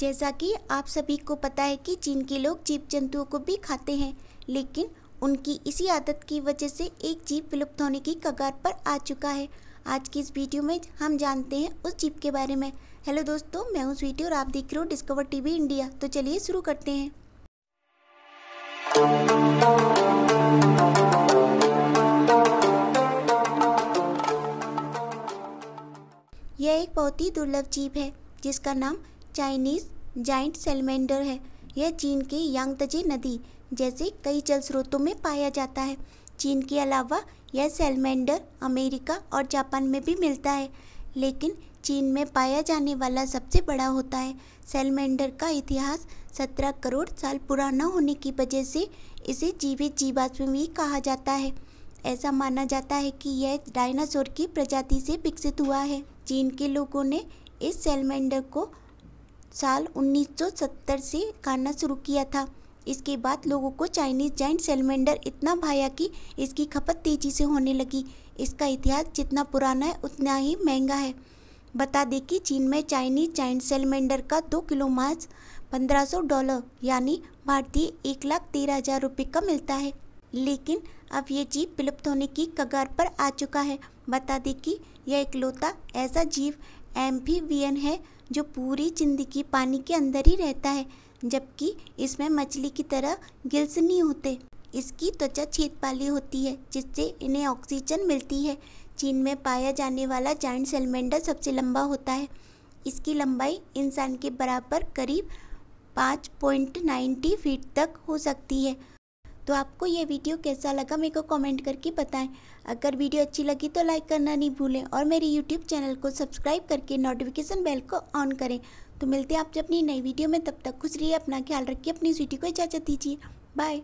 जैसा कि आप सभी को पता है कि चीन के लोग जीव जंतुओं को भी खाते हैं लेकिन उनकी इसी आदत की वजह से एक जीव विलुप्त होने की कगार पर आ चुका है आज की इस वीडियो में हम जानते हैं उस जीप के बारे में हेलो दोस्तों मैं हूं स्वीटी और आप देख रहे हो डिस्कवर टीवी इंडिया तो चलिए शुरू करते हैं यह एक बहुत ही दुर्लभ जीप है जिसका नाम चाइनीज जाइंट सेलमेंडर है यह चीन की यांगतजे नदी जैसे कई जल स्रोतों में पाया जाता है चीन के अलावा यह सेलमेंडर अमेरिका और जापान में भी मिलता है लेकिन चीन में पाया जाने वाला सबसे बड़ा होता है सेलमेंडर का इतिहास सत्रह करोड़ साल पुराना होने की वजह से इसे जीवित जीवाश्म भी कहा जाता है ऐसा माना जाता है कि यह डायनासोर की प्रजाति से विकसित हुआ है चीन के लोगों ने इस सेलमेंडर को साल 1970 से खाना शुरू किया था इसके बाद लोगों को चाइनीज जाइंट सेलमेंडर इतना भाया कि इसकी खपत तेज़ी से होने लगी इसका इतिहास जितना पुराना है उतना ही महंगा है बता दें कि चीन में चाइनीज जाइंट सेलमेंडर का दो किलो मांस 1500 डॉलर यानी भारतीय एक लाख तेरह हज़ार रुपये का मिलता है लेकिन अब ये जीव विलुप्त होने की कगार पर आ चुका है बता दें कि यह इकलौता ऐसा जीव एम है जो पूरी ज़िंदगी पानी के अंदर ही रहता है जबकि इसमें मछली की तरह गिल्स नहीं होते इसकी त्वचा छेद होती है जिससे इन्हें ऑक्सीजन मिलती है चीन में पाया जाने वाला जाइंट सेलमेंडर सबसे लंबा होता है इसकी लंबाई इंसान के बराबर करीब 5.90 फीट तक हो सकती है तो आपको ये वीडियो कैसा लगा मेरे को कमेंट करके बताएं अगर वीडियो अच्छी लगी तो लाइक करना नहीं भूलें और मेरे यूट्यूब चैनल को सब्सक्राइब करके नोटिफिकेशन बेल को ऑन करें तो मिलते हैं आपसे अपनी नई वीडियो में तब तक खुश रहिए अपना ख्याल रखिए अपनी स्वीटी को इजाज़त दीजिए बाय